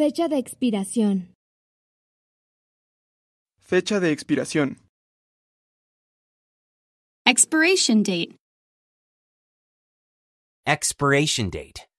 Fecha de expiración. Fecha de expiración. Expiration date. Expiration date.